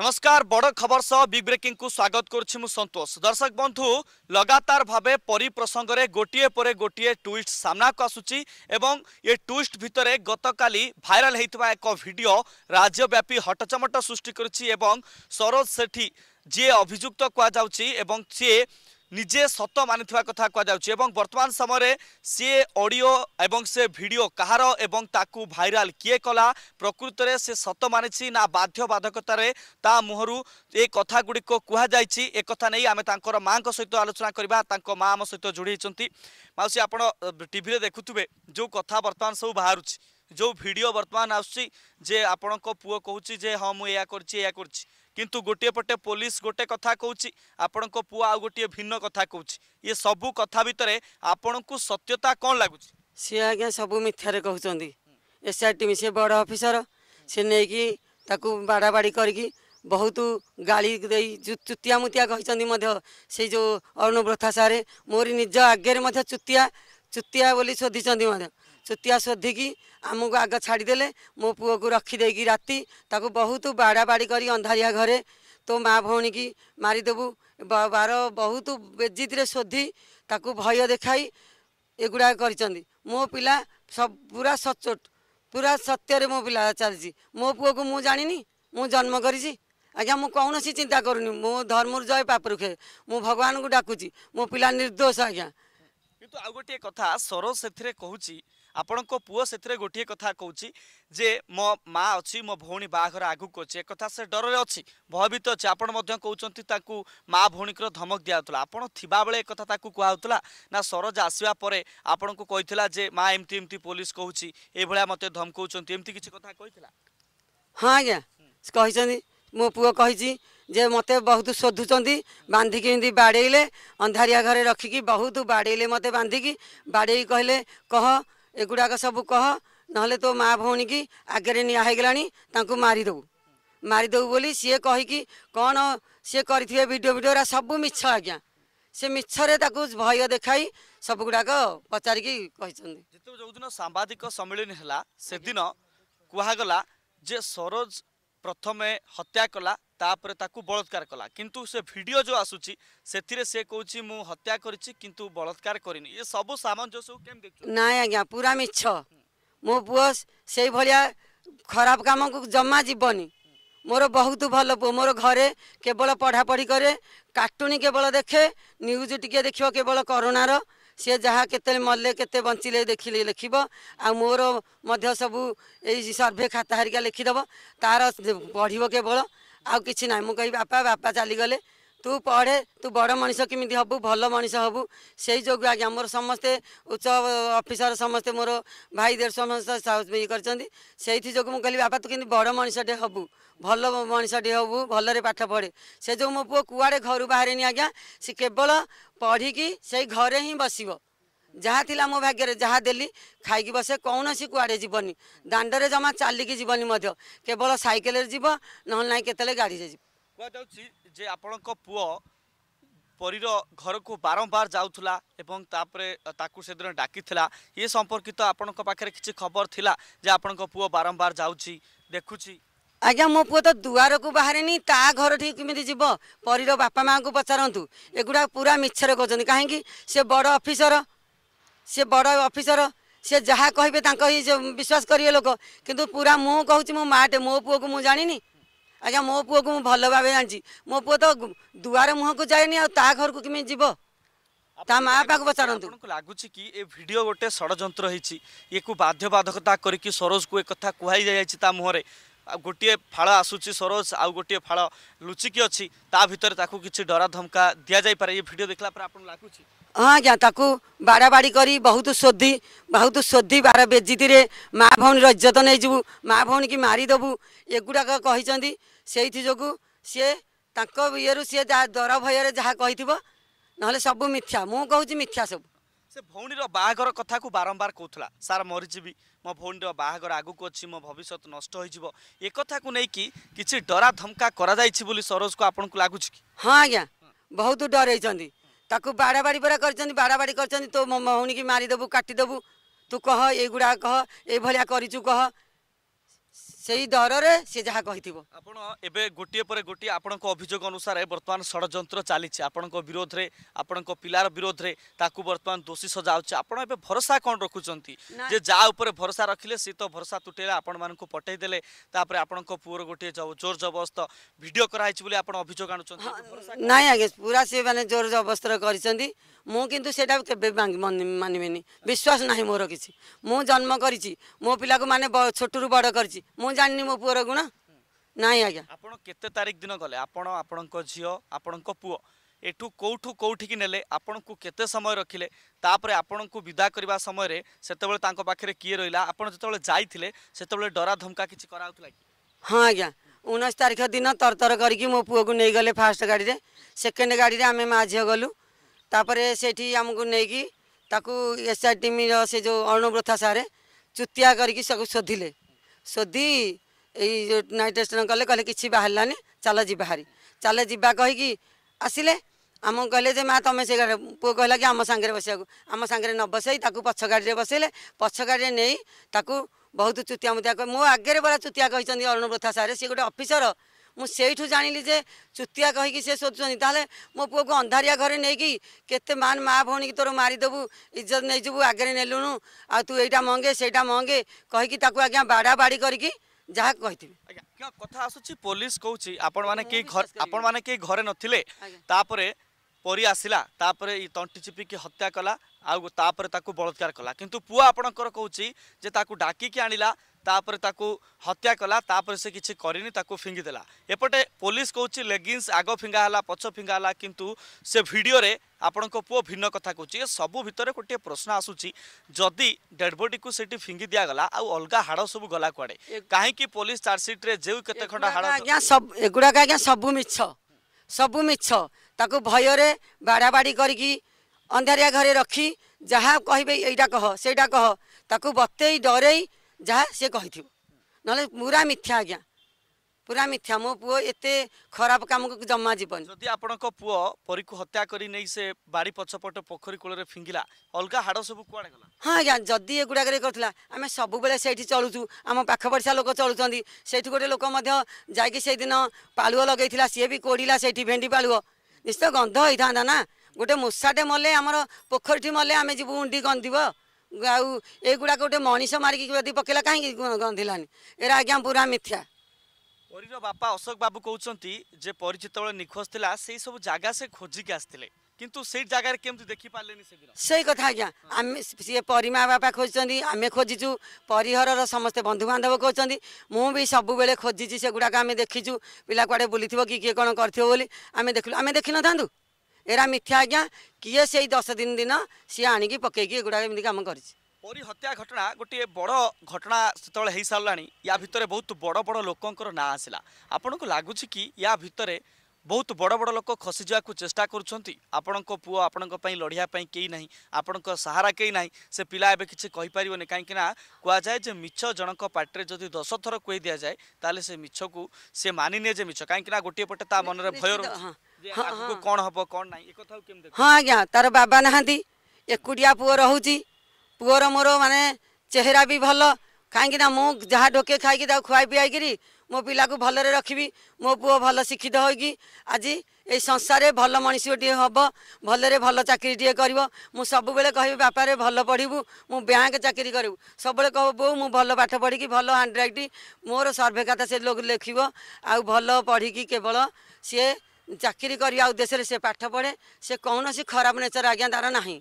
নমস্কার বড় খবর সহ বিগ ব্রেকিংকু স্বাগত করছি মু সন্তোষ দর্শক বন্ধু লগাতার ভাবে পরি প্রসঙ্গে গোটিয়ে পরে গোটিয়ে টুইট সামনাকু আসুচি এবং এ টুইট ভিতরে গতকালি ভাইরাল হয়েছে এক ভিডিও রাজ্যব্যাপী হটচমট সৃষ্টি করেছি এবং সরোজ সেঠী যে অভিযুক্ত কুযাচ্ছি এবং সে ନିଜେ ସତ ମାନିଥିବା କଥା କୁହାଯାଉଛି ଏବଂ ବର୍ତ୍ତମାନ ସମୟରେ ସିଏ ଅଡ଼ିଓ ଏବଂ ସେ ଭିଡ଼ିଓ କାହାର ଏବଂ ତାକୁ ଭାଇରାଲ କିଏ କଲା ପ୍ରକୃତରେ ସେ ସତ ମାନିଛି ନା ବାଧ୍ୟବାଧକତାରେ ତା ମୁହଁରୁ ଏ କଥା ଗୁଡ଼ିକ କୁହାଯାଇଛି ଏ କଥା ନେଇ ଆମେ ତାଙ୍କର ମାଆଙ୍କ ସହିତ ଆଲୋଚନା କରିବା ତାଙ୍କ ମା ଆମ ସହିତ ଯୋଡ଼ି ହୋଇଛନ୍ତି ମାଉସୀ ଆପଣ ଟିଭିରେ ଦେଖୁଥିବେ ଯେଉଁ କଥା ବର୍ତ୍ତମାନ ସବୁ ବାହାରୁଛି ଯେଉଁ ଭିଡ଼ିଓ ବର୍ତ୍ତମାନ ଆସୁଛି ଯେ ଆପଣଙ୍କ ପୁଅ କହୁଛି ଯେ ହଁ ମୁଁ ଏଇଆ କରିଛି ଏଇଆ କରିଛି କିନ୍ତୁ ଗୋଟିଏ ପଟେ ପୋଲିସ ଗୋଟେ କଥା କହୁଛି ଆପଣଙ୍କ ପୁଅ ଆଉ ଗୋଟିଏ ଭିନ୍ନ କଥା କହୁଛି ଇଏ ସବୁ କଥା ଭିତରେ ଆପଣଙ୍କୁ ସତ୍ୟତା କ'ଣ ଲାଗୁଛି ସିଏ ଆଜ୍ଞା ସବୁ ମିଥ୍ୟାରେ କହୁଛନ୍ତି ଏସ୍ଆଇଟି ସିଏ ବଡ଼ ଅଫିସର ସିଏ ନେଇକି ତାକୁ ବାଡ଼ାବାଡ଼ି କରିକି ବହୁତ ଗାଳି ଦେଇ ଚୁତିଆ ମୁତିଆ କହିଛନ୍ତି ମଧ୍ୟ ସେଇ ଯେଉଁ ଅରୁଣ ବ୍ରଥା ସାରେ ମୋର ନିଜ ଆଗରେ ମଧ୍ୟ ଚୁତିଆ ଚୁତିଆ ବୋଲି ଶୋଧିଛନ୍ତି ମଧ୍ୟ ଚୁତିଆ ଶୋଧିକି ଆମକୁ ଆଗ ଛାଡ଼ିଦେଲେ ମୋ ପୁଅକୁ ରଖିଦେଇକି ରାତି ତାକୁ ବହୁତ ବାଡ଼ାବାଡ଼ି କରି ଅନ୍ଧାରିଆ ଘରେ ତୋ ମା ଭଉଣୀକି ମାରିଦେବୁ ବାର ବହୁତ ବେଜିତିରେ ଶୋଧି ତାକୁ ଭୟ ଦେଖାଇ ଏଗୁଡ଼ାକ କରିଛନ୍ତି ମୋ ପିଲା ପୁରା ସଚୋଟ ପୁରା ସତ୍ୟରେ ମୋ ପିଲା ଚାଲିଛି ମୋ ପୁଅକୁ ମୁଁ ଜାଣିନି ମୁଁ ଜନ୍ମ କରିଛି ଆଜ୍ଞା ମୁଁ କୌଣସି ଚିନ୍ତା କରୁନି ମୁଁ ଧର୍ମରୁ ଜୟ ପାପରୁ ଖେ ମୁଁ ଭଗବାନଙ୍କୁ ଡାକୁଛି ମୋ ପିଲା ନିର୍ଦ୍ଦୋଷ ଆଜ୍ଞା କିନ୍ତୁ ଆଉ ଗୋଟିଏ କଥା ସର ସେଥିରେ କହୁଛି ଆପଣଙ୍କ ପୁଅ ସେଥିରେ ଗୋଟିଏ କଥା କହୁଛି ଯେ ମୋ ମା ଅଛି ମୋ ଭଉଣୀ ବାହାଘର ଆଗକୁ ଅଛି ଏକଥା ସେ ଡରରେ ଅଛି ଭୟଭୀତ ଅଛି ଆପଣ ମଧ୍ୟ କହୁଛନ୍ତି ତାକୁ ମା ଭଉଣୀଙ୍କର ଧମକ ଦିଆହେଉଥିଲା ଆପଣ ଥିବାବେଳେ ଏକଥା ତାକୁ କୁହାହେଉଥିଲା ନା ସରୋଜ ଆସିବା ପରେ ଆପଣଙ୍କୁ କହିଥିଲା ଯେ ମା ଏମିତି ଏମିତି ପୋଲିସ କହୁଛି ଏଭଳିଆ ମୋତେ ଧମକଉଛନ୍ତି ଏମିତି କିଛି କଥା କହିଥିଲା ହଁ ଆଜ୍ଞା କହିଛନ୍ତି ମୋ ପୁଅ କହିଛି ଯେ ମୋତେ ବହୁତ ଶୋଧୁଛନ୍ତି ବାନ୍ଧିକି ଏମିତି ବାଡ଼େଇଲେ ଅନ୍ଧାରିଆ ଘରେ ରଖିକି ବହୁତ ବାଡ଼େଇଲେ ମୋତେ ବାନ୍ଧିକି ବାଡ଼େଇ କହିଲେ କହ ଏଗୁଡ଼ାକ ସବୁ କହ ନହେଲେ ତୋ ମା ଭଉଣୀକି ଆଗରେ ନିଆ ହେଇଗଲାଣି ତାଙ୍କୁ ମାରିଦେବୁ ମାରିଦେବୁ ବୋଲି ସିଏ କହିକି କ'ଣ ସିଏ କରିଥିବେ ଭିଡ଼ିଓ ଭିଡ଼ିଓଗୁଡ଼ା ସବୁ ମିଛ ଆଜ୍ଞା ସେ ମିଛରେ ତାକୁ ଭୟ ଦେଖାଇ ସବୁଗୁଡ଼ାକ ପଚାରିକି କହିଛନ୍ତି ଯେତେବେଳେ ଯେଉଁଦିନ ସାମ୍ବାଦିକ ସମ୍ମିଳନୀ ହେଲା ସେଦିନ କୁହାଗଲା ଯେ ସରୋଜ પ્રથમે હત્યા કલા તાપર તાકુ બળતકાર કલા કીંતુ સે વિડિયો જો આસુચી સેતિરે સે કહુચી મુ હત્યા કરીચી કીંતુ બળતકાર કરીન યે સબુ સામંજસ કો કેમ દેખછુ ના આયા પૂરા મે છ મુ બુસ સેઈ ભળિયા ખરાબ કામ કો જમા જીબની મોરો બહુત ભલો બો મોરો ઘરે કેવળ પઢા પડી કરે કાર્ટુની કેવળ દેખે ન્યૂઝ ટીકે દેખ્યો કેવળ કોરોનારો से जहाँ केते मल्ले केते बन्छिले देखिले लेखिबो आ मोरो मध्य सब एई सर्वे खाता हरिका लेखि दबो तार पढिबो केवल आ किछि नै मु कहि बापा बापा चली गले तु पढे तु बड मनिस के हु भन्न मनिस हौ सही जो आज्ञा म समे उच्च अफिसर समस्तै मोर भाइदेव म कहिलि बास हौ भल मनिसटे हौ भल पढे से जु मो पो कुरा घर बाह्रे आज्ञा सि केवल पढिकि सही घर हिँ बस्य जहाँ थाहा मो भाग्य जहाँ दे खाइक बसे कि कुडे जो दाण्डले जमा चलिक जन केवल सइकेल जा केतले गाडी କୁହାଯାଉଛି ଯେ ଆପଣଙ୍କ ପୁଅ ପରୀର ଘରକୁ ବାରମ୍ବାର ଯାଉଥିଲା ଏବଂ ତାପରେ ତାକୁ ସେଦିନ ଡାକିଥିଲା ଇଏ ସମ୍ପର୍କିତ ଆପଣଙ୍କ ପାଖରେ କିଛି ଖବର ଥିଲା ଯେ ଆପଣଙ୍କ ପୁଅ ବାରମ୍ବାର ଯାଉଛି ଦେଖୁଛି ଆଜ୍ଞା ମୋ ପୁଅ ତ ଦୁଆରକୁ ବାହାରେନି ତା ଘର ଠିକ କେମିତି ଯିବ ପରୀର ବାପା ମାଆଙ୍କୁ ପଚାରନ୍ତୁ ଏଗୁଡ଼ା ପୁରା ମିଛରେ କହୁଛନ୍ତି କାହିଁକି ସେ ବଡ଼ ଅଫିସର ସେ ବଡ଼ ଅଫିସର ସେ ଯାହା କହିବେ ତାଙ୍କ ହିଁ ବିଶ୍ୱାସ କରିବେ ଲୋକ କିନ୍ତୁ ପୁରା ମୁଁ କହୁଛି ମୋ ମାଆଟେ ମୋ ପୁଅକୁ ମୁଁ ଜାଣିନି ଆଜ୍ଞା ମୋ ପୁଅକୁ ମୁଁ ଭଲ ଭାବେ ଜାଣିଛି ମୋ ପୁଅ ତ ଦୁଆର ମୁହଁକୁ ଯାଏନି ଆଉ ତା ଘରକୁ କେମିତି ଯିବ ତା ମା ପାଖକୁ ପଚାରନ୍ତୁ ଆପଣଙ୍କୁ ଲାଗୁଛି କି ଏ ଭିଡ଼ିଓ ଗୋଟେ ଷଡ଼ଯନ୍ତ୍ର ହେଇଛି ୟାକୁ ବାଧ୍ୟବାଧକତା କରିକି ସରୋଜକୁ ଏ କଥା କୁହାଯାଇଛି ତା ମୁହଁରେ ଆଉ ଗୋଟିଏ ଫାଳ ଆସୁଛି ସରୋଜ ଆଉ ଗୋଟିଏ ଫାଳ ଲୁଚିକି ଅଛି ତା ଭିତରେ ତାକୁ କିଛି ଡରା ଧମକା ଦିଆଯାଇପାରେ ଏ ଭିଡ଼ିଓ ଦେଖିଲା ପରେ ଆପଣଙ୍କୁ ଲାଗୁଛି ହଁ ଆଜ୍ଞା ତାକୁ ବାଡ଼ାବାଡ଼ି କରି ବହୁତ ଶୋଧି ବହୁତ ଶୋଧି ବାର ବେଜିତିରେ ମା ଭଉଣୀର ଇଜ୍ଜତ ନେଇଯିବୁ ମା ଭଉଣୀକି ମାରିଦେବୁ ଏଗୁଡ଼ାକ କହିଛନ୍ତି ସେଇଥି ଯୋଗୁଁ ସିଏ ତାଙ୍କ ଇଏରୁ ସିଏ ଯାହା ଦର ଭୟରେ ଯାହା କହିଥିବ ନହେଲେ ସବୁ ମିଥ୍ୟା ମୁଁ କହୁଛି ମିଥ୍ୟା ସବୁ ସେ ଭଉଣୀର ବାହାଘର କଥାକୁ ବାରମ୍ବାର କହୁଥିଲା ସାର୍ ମରିଯିବି ମୋ ଭଉଣୀର ବାହାଘର ଆଗକୁ ଅଛି ମୋ ଭବିଷ୍ୟତ ନଷ୍ଟ ହୋଇଯିବ ଏ କଥାକୁ ନେଇକି କିଛି ଡରା ଧମକା କରାଯାଇଛି ବୋଲି ସରୋଜକୁ ଆପଣଙ୍କୁ ଲାଗୁଛି କି ହଁ ଆଜ୍ଞା ବହୁତ ଡରେଇଛନ୍ତି ତାକୁ ବାଡ଼ାବାଡ଼ି ପରା କରିଛନ୍ତି ବାଡ଼ାବାଡ଼ି କରିଛନ୍ତି ତୋ ମୋ ଭଉଣୀକି ମାରିଦେବୁ କାଟିଦେବୁ ତୁ କହ ଏଇଗୁଡ଼ାକ କହ ଏଇଭଳିଆ କରିଛୁ କହ ସେଇ ଦରରେ ସେ ଯାହା କହିଥିବ ଆପଣ ଏବେ ଗୋଟିଏ ପରେ ଗୋଟିଏ ଆପଣଙ୍କ ଅଭିଯୋଗ ଅନୁସାରେ ବର୍ତ୍ତମାନ ଷଡ଼ଯନ୍ତ୍ର ଚାଲିଛି ଆପଣଙ୍କ ବିରୋଧରେ ଆପଣଙ୍କ ପିଲାର ବିରୋଧରେ ତାକୁ ବର୍ତ୍ତମାନ ଦୋଷୀ ସଜାଉଛି ଆପଣ ଏବେ ଭରସା କ'ଣ ରଖୁଛନ୍ତି ଯେ ଯାହା ଉପରେ ଭରସା ରଖିଲେ ସେ ତ ଭରସା ତୁଟେଇଲେ ଆପଣମାନଙ୍କୁ ପଠେଇ ଦେଲେ ତାପରେ ଆପଣଙ୍କ ପୁଅର ଗୋଟିଏ ଜୋର ଜବରଦସ୍ତ ଭିଡ଼ିଓ କରାହେଇଛି ବୋଲି ଆପଣ ଅଭିଯୋଗ ଆଣୁଛନ୍ତି ନାଇଁ ଆଜ୍ଞା ପୁରା ସେମାନେ ଜୋର ଜବରଦସ୍ତ କରିଛନ୍ତି ମୁଁ କିନ୍ତୁ ସେଇଟା କେବେ ମାନିବିନି ବିଶ୍ୱାସ ନାହିଁ ମୋର କିଛି ମୁଁ ଜନ୍ମ କରିଛି ମୋ ପିଲାକୁ ମାନେ ଛୋଟରୁ ବଡ଼ କରିଛି ମୁଁ ଜାଣିନି ମୋ ପୁଅର ଗୁଣ ନାହିଁ ଆଜ୍ଞା ଆପଣ କେତେ ତାରିଖ ଦିନ ଗଲେ ଆପଣ ଆପଣଙ୍କ ଝିଅ ଆପଣଙ୍କ ପୁଅ ଏଠୁ କେଉଁଠୁ କେଉଁଠିକି ନେଲେ ଆପଣଙ୍କୁ କେତେ ସମୟ ରଖିଲେ ତାପରେ ଆପଣଙ୍କୁ ବିଦା କରିବା ସମୟରେ ସେତେବେଳେ ତାଙ୍କ ପାଖରେ କିଏ ରହିଲା ଆପଣ ଯେତେବେଳେ ଯାଇଥିଲେ ସେତେବେଳେ ଡରା ଧମକା କିଛି କରାହଉଥିଲା କି ହଁ ଆଜ୍ଞା ଉଣେଇଶ ତାରିଖ ଦିନ ତରତର କରିକି ମୋ ପୁଅକୁ ନେଇଗଲେ ଫାର୍ଷ୍ଟ ଗାଡ଼ିରେ ସେକେଣ୍ଡ ଗାଡ଼ିରେ ଆମେ ମା ଝିଅ ଗଲୁ ତାପରେ ସେଠି ଆମକୁ ନେଇକି ତାକୁ ଏସ୍ ଆର୍ ଟିମିର ସେ ଯେଉଁ ଅଣବ୍ରଥା ସାରେ ଚୁତିଆ କରିକି ସବୁ ଶୋଧିଲେ ଶୋଧି ଏଇ ଯେଉଁ ନାଇଟ୍ ଟେଷ୍ଟନ୍ କଲେ କହିଲେ କିଛି ବାହାରିଲାନି ଚାଲ ଯିବା ହାରି ଚାଲ ଯିବା କହିକି ଆସିଲେ ଆମକୁ କହିଲେ ଯେ ମା' ତମେ ସେ ଗାଡ଼ି ପୁଅ କହିଲା କି ଆମ ସାଙ୍ଗରେ ବସିବାକୁ ଆମ ସାଙ୍ଗରେ ନ ବସେଇ ତାକୁ ପଛ ଗାଡ଼ିରେ ବସେଇଲେ ପଛ ଗାଡ଼ିରେ ନେଇ ତାକୁ ବହୁତ ଚୁତିଆ ମୁତିଆ ମୋ ଆଗରେ ପରା ଚୁତିଆ କହିଛନ୍ତି ଅରୁଣ ପ୍ରଥା ସାର୍ ସିଏ ଗୋଟେ ଅଫିସର ମୁଁ ସେଇଠୁ ଜାଣିଲି ଯେ ଚୁତିଆ କହିକି ସେ ଶୋଧୁଛନ୍ତି ତାହେଲେ ମୋ ପୁଅକୁ ଅନ୍ଧାରିଆ ଘରେ ନେଇକି କେତେ ମାନ ମା ଭଉଣୀକି ତୋର ମାରିଦେବୁ ଇଜ୍ଜତ ନେଇଯିବୁ ଆଗରେ ନେଲୁଣୁ ଆଉ ତୁ ଏଇଟା ମଙ୍ଗେ ସେଇଟା ମଙ୍ଗେ କହିକି ତାକୁ ଆଜ୍ଞା ବାଡ଼ା ବାଡ଼ି କରିକି ଯାହା କହିଥିବି ଆଜ୍ଞା କଥା ଆସୁଛି ପୋଲିସ କହୁଛି ଆପଣମାନେ କେହି ଆପଣମାନେ କେହି ଘରେ ନଥିଲେ ତାପରେ ପରି ଆସିଲା ତାପରେ ତଣ୍ଟି ଚିପିକି ହତ୍ୟା କଲା ଆଉ ତାପରେ ତାକୁ ବଳାତ୍କାର କଲା କିନ୍ତୁ ପୁଅ ଆପଣଙ୍କର କହୁଛି ଯେ ତାକୁ ଡାକିକି ଆଣିଲା ତାପରେ ତାକୁ ହତ୍ୟା କଲା ତାପରେ ସେ କିଛି କରିନି ତାକୁ ଫିଙ୍ଗିଦେଲା ଏପଟେ ପୋଲିସ କହୁଛି ଲେଗିନ୍ସ ଆଗ ଫିଙ୍ଗା ହେଲା ପଛ ଫିଙ୍ଗା ହେଲା କିନ୍ତୁ ସେ ଭିଡ଼ିଓରେ ଆପଣଙ୍କ ପୁଅ ଭିନ୍ନ କଥା କହୁଛି ଏ ସବୁ ଭିତରେ ଗୋଟିଏ ପ୍ରଶ୍ନ ଆସୁଛି ଯଦି ଡେଡ଼ବଡ଼ିକୁ ସେଠି ଫିଙ୍ଗି ଦିଆଗଲା ଆଉ ଅଲଗା ହାଡ଼ ସବୁ ଗଲା କୁଆଡ଼େ କାହିଁକି ପୋଲିସ ଚାର୍ଜସିଟ୍ରେ ଯେଉଁ କେତେ ଖଣ୍ଡ ହାଡ଼ ଆଜ୍ଞା ଏଗୁଡ଼ାକ ଆଜ୍ଞା ସବୁ ମିଛ ସବୁ ମିଛ ତାକୁ ଭୟରେ ବାଡ଼ାବାଡ଼ି କରିକି ଅନ୍ଧାରିଆ ଘରେ ରଖି ଯାହା କହିବେ ଏଇଟା କହ ସେଇଟା କହ ତାକୁ ବତେଇ ଡରେଇ ଯାହା ସିଏ କହିଥିବ ନହେଲେ ପୁରା ମିଥ୍ୟା ଆଜ୍ଞା ପୁରା ମିଥ୍ୟା ମୋ ପୁଅ ଏତେ ଖରାପ କାମକୁ ଜମା ଯିବନି ଯଦି ଆପଣଙ୍କ ପୁଅ ପରୀକୁ ହତ୍ୟା କରି ନେଇ ସେ ବାଡ଼ି ପଛପଟ ପୋଖରୀ କୂଳରେ ଫିଙ୍ଗିଲା ଅଲଗା ହାଡ଼ ସବୁ କୁଆଡ଼େ ଗଲା ହଁ ଆଜ୍ଞା ଯଦି ଏଗୁଡ଼ାକରେ କରୁଥିଲା ଆମେ ସବୁବେଳେ ସେଇଠି ଚଳୁଛୁ ଆମ ପାଖ ପଡ଼ିଶା ଲୋକ ଚଳୁଛନ୍ତି ସେଇଠି ଗୋଟେ ଲୋକ ମଧ୍ୟ ଯାଇକି ସେଇଦିନ ପାଳୁଅ ଲଗେଇଥିଲା ସିଏ ବି କୋଡ଼ିଲା ସେଇଠି ଭେଣ୍ଡି ପାଳୁଅ ନିଶ୍ଚିତ ଗନ୍ଧ ହେଇଥାନ୍ତା ନା ଗୋଟେ ମୂଷାଟେ ମଲେ ଆମର ପୋଖରୀଟି ମଲେ ଆମେ ଯିବୁ ଉଣ୍ଡି ଗନ୍ଧିବ ଆଉ ଏଗୁଡ଼ାକ ଗୋଟେ ମଣିଷ ମାରିକି ଯଦି ପକେଇଲା କାହିଁକି ଗନ୍ଧିଲାନି ଏରା ଆଜ୍ଞା ପୁରା ମିଥ୍ୟା ପରୀର ବାପା ଅଶୋକ ବାବୁ କହୁଛନ୍ତି ଯେ ପରୀ ଯେତେବେଳେ ନିଖୋଜ ଥିଲା ସେଇ ସବୁ ଜାଗା ସେ ଖୋଜିକି ଆସିଥିଲେ କିନ୍ତୁ ସେଇ ଜାଗାରେ କେମିତି ଦେଖିପାରିଲେନି ସେଦିନ ସେଇ କଥା ଆଜ୍ଞା ଆମେ ସିଏ ପରୀ ମା ବାପା ଖୋଜିଛନ୍ତି ଆମେ ଖୋଜିଛୁ ପରିହରର ସମସ୍ତେ ବନ୍ଧୁବାନ୍ଧବ ଖୋଜିଛନ୍ତି ମୁଁ ବି ସବୁବେଳେ ଖୋଜିଛି ସେଗୁଡ଼ାକ ଆମେ ଦେଖିଛୁ ପିଲା କୁଆଡ଼େ ବୁଲିଥିବ କି କିଏ କ'ଣ କରିଥିବ ବୋଲି ଆମେ ଦେଖିଲୁ ଆମେ ଦେଖିନଥାନ୍ତୁ ଏରା ମିଥ୍ୟା ଆଜ୍ଞା କିଏ ସେଇ ଦଶ ଦିନ ଦିନ ସିଏ ଆଣିକି ପକେଇକି ଏଗୁଡ଼ାକ ଏମିତି କାମ କରିଛି ପରି ହତ୍ୟା ଘଟଣା ଗୋଟିଏ ବଡ଼ ଘଟଣା ସେତେବେଳେ ହେଇସାରିଲାଣି ୟା ଭିତରେ ବହୁତ ବଡ଼ ବଡ଼ ଲୋକଙ୍କର ନାଁ ଆସିଲା ଆପଣଙ୍କୁ ଲାଗୁଛି କି ୟା ଭିତରେ ବହୁତ ବଡ଼ ବଡ଼ ଲୋକ ଖସିଯିବାକୁ ଚେଷ୍ଟା କରୁଛନ୍ତି ଆପଣଙ୍କ ପୁଅ ଆପଣଙ୍କ ପାଇଁ ଲଢ଼ିବା ପାଇଁ କେହି ନାହିଁ ଆପଣଙ୍କ ସାହାରା କେହି ନାହିଁ ସେ ପିଲା ଏବେ କିଛି କହିପାରିବନି କାହିଁକିନା କୁହାଯାଏ ଯେ ମିଛ ଜଣଙ୍କ ପାଟିରେ ଯଦି ଦଶ ଥର କହି ଦିଆଯାଏ ତାହେଲେ ସେ ମିଛକୁ ସେ ମାନିନିଏ ଯେ ମିଛ କାହିଁକିନା ଗୋଟିଏ ପଟେ ତା ମନରେ ଭୟ ରହୁଛି କ'ଣ ହବ କ'ଣ ନାହିଁ ଏ କଥା କେମିତି ହଁ ଆଜ୍ଞା ତାର ବାବା ନାହାନ୍ତି ଏକୁଟିଆ ପୁଅ ରହୁଛି ପୁଅର ମୋର ମାନେ ଚେହେରା ବି ଭଲ କାହିଁକିନା ମୁଁ ଯାହା ଢୋକେ ଖାଇକି ତାକୁ ଖୁଆଇ ପିଆଇକିରି ମୋ ପିଲାକୁ ଭଲରେ ରଖିବି ମୋ ପୁଅ ଭଲ ଶିକ୍ଷିତ ହୋଇକି ଆଜି ଏଇ ସଂସାରରେ ଭଲ ମଣିଷଟିଏ ହେବ ଭଲରେ ଭଲ ଚାକିରିଟିଏ କରିବ ମୁଁ ସବୁବେଳେ କହିବି ବାପାରେ ଭଲ ପଢ଼ିବୁ ମୁଁ ବ୍ୟାଙ୍କ ଚାକିରି କରିବୁ ସବୁବେଳେ କହିବ ବୋଉ ମୁଁ ଭଲ ପାଠ ପଢ଼ିକି ଭଲ ହ୍ୟାଣ୍ଡରାଇଟିଂ ମୋର ସର୍ଭେ ଖାତା ସେ ଲୋକ ଲେଖିବ ଆଉ ଭଲ ପଢ଼ିକି କେବଳ ସିଏ ଚାକିରି ଆଉ ଦେଶରେ ସେ ପାଠ ପଢ଼େ ସେ କୌଣସି ଖରାପ ନେଚର ଆଜ୍ଞା ତାର ନାହିଁ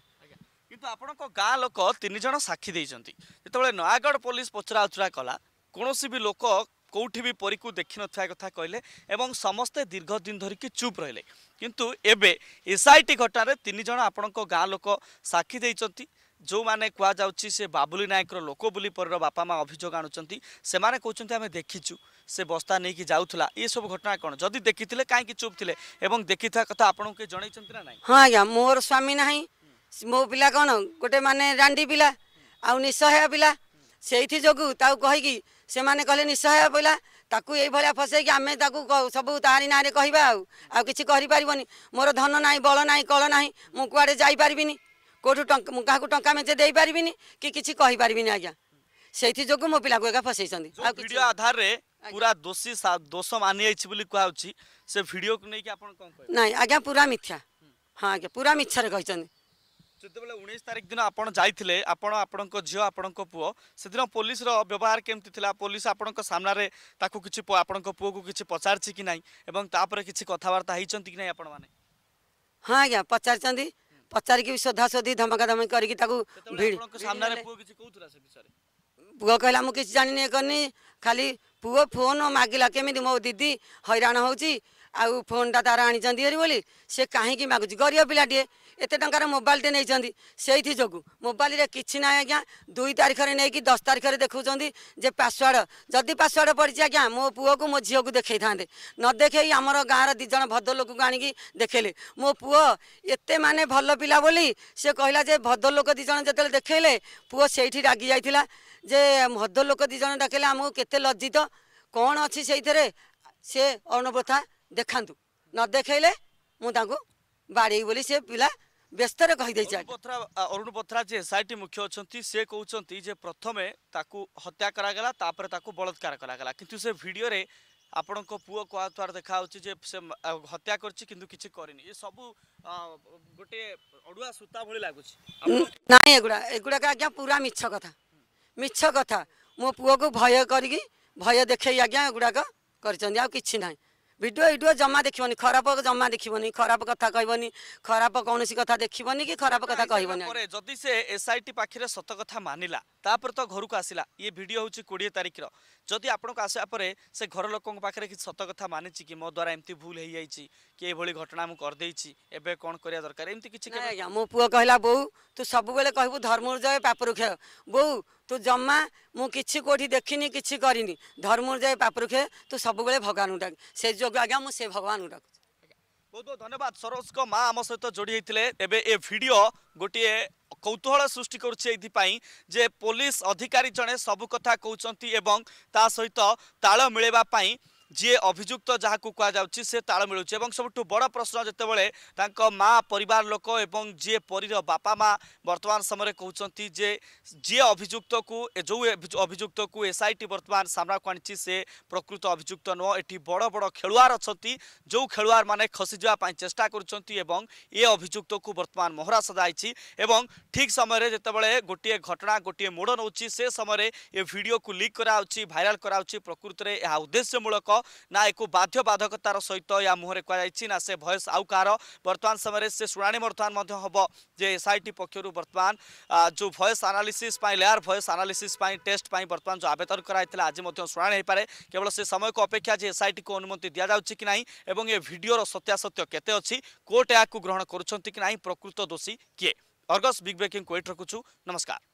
କିନ୍ତୁ ଆପଣଙ୍କ ଗାଁ ଲୋକ ତିନି ଜଣ ସାକ୍ଷୀ ଦେଇଛନ୍ତି ଯେତେବେଳେ ନୟାଗଡ଼ ପୋଲିସ ପଚରାଉଚରା କଲା କୌଣସି ବି ଲୋକ কোটি বি পরীকে দেখি নথিবা কথা কহিলে এবং সমস্তে দীর্ঘদিন ধরিকি চুপ রহলে কিন্তু এবে এসআইটি ঘটনার তিনজন আপনার গাঁ লোক সাক্ষী দিয়েছেন ଯେଉଁମାନେ କୁହାଯାଉଛି ସେ ବାବୁଲି ନାୟକର ଲୋକ ବୋଲି ପରିର ବାପା ମା' ଅଭିଯୋଗ ଆଣୁଛନ୍ତି ସେମାନେ କହୁଛନ୍ତି ଆମେ ଦେଖିଛୁ ସେ ବସ୍ତା ନେଇକି ଯାଉଥିଲା ଏସବୁ ଘଟଣା କ'ଣ ଯଦି ଦେଖିଥିଲେ କାହିଁକି ଚୁପ୍ ଥିଲେ ଏବଂ ଦେଖିଥିବା କଥା ଆପଣଙ୍କୁ କିଏ ଜଣେଇଛନ୍ତି ନା ନାହିଁ ହଁ ଆଜ୍ଞା ମୋର ସ୍ୱାମୀ ନାହିଁ ମୋ ପିଲା କ'ଣ ଗୋଟେ ମାନେ ରାଣ୍ଡି ପିଲା ଆଉ ନିଶହୟା ପିଲା ସେଇଥି ଯୋଗୁଁ ତାକୁ କହିକି ସେମାନେ କହିଲେ ନିଃସହାୟ ପିଲା ତାକୁ ଏଇଭଳିଆ ଫସେଇକି ଆମେ ତାକୁ ସବୁ ତାହାରି ନାଁରେ କହିବା ଆଉ ଆଉ କିଛି କରିପାରିବନି ମୋର ଧନ ନାହିଁ ବଳ ନାହିଁ କଳ ନାହିଁ ମୁଁ କୁଆଡ଼େ ଯାଇପାରିବିନି କେଉଁଠୁ ଟଙ୍କା ମୁଁ କାହାକୁ ଟଙ୍କା ମେଞ୍ଚେ ଦେଇପାରିବିନି କି କିଛି କହିପାରିବିନି ଆଜ୍ଞା ସେଇଥି ଯୋଗୁଁ ମୋ ପିଲାକୁ ଏକା ଫସେଇଛନ୍ତି ଆଉ ଭିଡ଼ିଓ ଆଧାରରେ ପୁରା ଦୋଷୀ ଦୋଷ ମାନିଯାଇଛି ବୋଲି କୁହାଯାଉଛି ସେ ଭିଡ଼ିଓକୁ ନେଇକି ଆପଣ କ'ଣ ନାଇଁ ଆଜ୍ଞା ପୁରା ମିଥ୍ୟା ହଁ ଆଜ୍ଞା ପୁରା ମିଛରେ କହିଛନ୍ତି যেতবে উনিশ তারিখ দিন আপনার যাই আপনার আপনার ঝিও আপনার পুয় সেদিন পুলিশর ব্যবহার কমিটি লা পুলিশ আপনার সামনারে তাকে কিছু আপনার পুয়কু কিছু পচারছি কি না এবং তাপরে কিছু কথাবার্তা হয়েছেন কি না আপনার মানে হ্যাঁ আজ্ঞা পচারছেন পচারিকি সোধাসোধি ধমকাধমকি করি তাকে ভিড় সামনারে পুয় কিছু কৌলা সে বিষয়ে পুয় কহিলা মু কিছু জানি নি করনি খালি পুয় ফোন মাগিলা কেমিতি মো দিদি হইরাণ হচ্ছে আউ ফোনটা তার আনিছেন বলি সে কাহিকি মাগুছি গরিব পিলাটিয়ে ଏତେ ଟଙ୍କାର ମୋବାଇଲଟେ ନେଇଛନ୍ତି ସେଇଥି ଯୋଗୁଁ ମୋବାଇଲରେ କିଛି ନାହିଁ ଆଜ୍ଞା ଦୁଇ ତାରିଖରେ ନେଇକି ଦଶ ତାରିଖରେ ଦେଖାଉଛନ୍ତି ଯେ ପାସୱାର୍ଡ଼ ଯଦି ପାସୱାର୍ଡ଼ ପଡ଼ିଛି ଆଜ୍ଞା ମୋ ପୁଅକୁ ମୋ ଝିଅକୁ ଦେଖେଇଥାନ୍ତେ ନ ଦେଖେଇ ଆମର ଗାଁର ଦୁଇ ଜଣ ଭଦ୍ରଲୋକକୁ ଆଣିକି ଦେଖେଇଲେ ମୋ ପୁଅ ଏତେ ମାନେ ଭଲ ପିଲା ବୋଲି ସେ କହିଲା ଯେ ଭଦ୍ରଲୋକ ଦୁଇ ଜଣ ଯେତେବେଳେ ଦେଖେଇଲେ ପୁଅ ସେଇଠି ରାଗି ଯାଇଥିଲା ଯେ ଭଦ୍ରଲୋକ ଦୁଇ ଜଣ ଡାକିଲେ ଆମକୁ କେତେ ଲଜ୍ଜିତ କ'ଣ ଅଛି ସେଇଥିରେ ସେ ଅନୁବ୍ରଥା ଦେଖାନ୍ତୁ ନ ଦେଖେଇଲେ ମୁଁ ତାଙ୍କୁ बाड़े बोली से पिला अरुण पत्रा जी एस आई टी मुख्य अच्छा से कहते प्रथम हत्या करापर ताक बलात्कार कराला कितु से भिडियो आपण पुह कहार देखा जे से हत्या कर सब गोटे अड़ुआ सूता भाई लगुच ना एगुड़ा एगुड़ा आज्ञा पूरा मिछ कथा मिछ कथा मो पु को भय कर भय देख आज्ञा एगुड़ाक कर किसी ना ভিডিও ভিডিও জমা দেখিবনি খারাপ কথা জমা দেখিবনি খারাপ কথা কইবনি খারাপ কোনসি কথা দেখিবনি কি খারাপ কথা কইবনি পরে যদি সে এসআইটি পাখিরে সত কথা মানিলা তা পর তো ঘরুকা আসিলা এই ভিডিও হউচি 20 তারিখৰ যদি আপোনক আছ পাৰে সে ঘর লোকক পাখৰে কি সত কথা মানিচি কি মোৰ দ্বাৰা এমতি ভুল হৈ আইচি কি এবোলি ঘটনা মই কৰ দেচি এবে কোন কৰিয়া দরকার এমতি কিচি কে না মপুয়া কহেলা বউ তু সব বলে কহেব ধর্মৰ জয় পাপৰখ বউ তু জমা ମୁଁ କିଛି କେଉଁଠି ଦେଖିନି କିଛି କରିନି ଧର୍ମରୁ ଯାଏ ପାପରୁ ଖେ ତୁ ସବୁବେଳେ ଭଗବାନଙ୍କୁ ଡାକ ସେ ଯୋଗୁଁ ଆଜ୍ଞା ମୁଁ ସେ ଭଗବାନଙ୍କୁ ଡାକୁଛି ବହୁତ ବହୁତ ଧନ୍ୟବାଦ ସରୋଜଙ୍କ ମା ଆମ ସହିତ ଯୋଡ଼ି ହେଇଥିଲେ ଏବେ ଏ ଭିଡ଼ିଓ ଗୋଟିଏ কৌতূহল সৃষ্টি করছে এইপাই যে পুলিশ অধিকারী জনে সবু কথা কৌঁচ এবং তা সহ তাল মিলাইবা ଯିଏ ଅଭିଯୁକ୍ତ ଯାହାକୁ କୁହାଯାଉଛି ସେ ତାଳ ମିଳୁଛି ଏବଂ ସବୁଠୁ ବଡ଼ ପ୍ରଶ୍ନ ଯେତେବେଳେ ତାଙ୍କ ମା ପରିବାର ଲୋକ ଏବଂ ଯିଏ ପରୀର ବାପା ମା ବର୍ତ୍ତମାନ ସମୟରେ କହୁଛନ୍ତି ଯେ ଯିଏ ଅଭିଯୁକ୍ତକୁ ଯେଉଁ ଅଭିଯୁକ୍ତକୁ ଏସ୍ଆଇଟି ବର୍ତ୍ତମାନ ସାମ୍ନାକୁ ଆଣିଛି ସେ ପ୍ରକୃତ ଅଭିଯୁକ୍ତ ନୁହଁ ଏଠି ବଡ଼ ବଡ଼ ଖେଳୁଆର ଅଛନ୍ତି ଯେଉଁ ଖେଳୁଆରମାନେ ଖସିଯିବା ପାଇଁ ଚେଷ୍ଟା କରୁଛନ୍ତି ଏବଂ ଏ ଅଭିଯୁକ୍ତକୁ ବର୍ତ୍ତମାନ ମହରା ସଜାଇଛି ଏବଂ ଠିକ୍ ସମୟରେ ଯେତେବେଳେ ଗୋଟିଏ ଘଟଣା ଗୋଟିଏ ମୋଡ଼ ନେଉଛି ସେ ସମୟରେ ଏ ଭିଡ଼ିଓକୁ ଲିକ୍ କରାଯାଉଛି ଭାଇରାଲ୍ କରାଯାଉଛି ପ୍ରକୃତରେ ଏହା ଉଦ୍ଦେଶ୍ୟମୂଳକ ना एक बाध्यबाधकतार सहित या मुहर କୁହାଯାଇଛି ନା ସେ ଭଏସ୍ ଆଉ କାହାର ବର୍ତ୍ତମାନ ସମୟରେ ସେ ଶୁଣାଣି ବର୍ତ୍ତମାନ ମଧ୍ୟ ହେବ ଯେ ଏସ୍ଆଇଟି ପକ୍ଷରୁ ବର୍ତ୍ତମାନ ଯେଉଁ ଭଏସ୍ ଆନାଲିସିସ୍ ପାଇଁ ଲେୟାର ଭଏସ୍ ଆନାଲିସିସ୍ ପାଇଁ ଟେଷ୍ଟ ପାଇଁ ବର୍ତ୍ତମାନ ଯେଉଁ ଆବେଦନ କରାଯାଇଥିଲା ଆଜି ମଧ୍ୟ ଶୁଣାଣି ହୋଇପାରେ କେବଳ ସେ ସମୟକୁ ଅପେକ୍ଷା ଯେ ଏସ୍ଆଇଟିକୁ ଅନୁମତି ଦିଆଯାଉଛି କି ନାହିଁ ଏବଂ ଏ ଭିଡ଼ିଓର ସତ୍ୟାସତ୍ୟ କେତେ ଅଛି କୋର୍ଟ ଏହାକୁ ଗ୍ରହଣ କରୁଛନ୍ତି କି ନାହିଁ ପ୍ରକୃତ ଦୋଷୀ କିଏ ଅର୍ଗସ୍ ବିଗ୍ ବ୍ରେକିଂକୁ ଏଇଠି ରଖୁଛୁ ନମସ୍କାର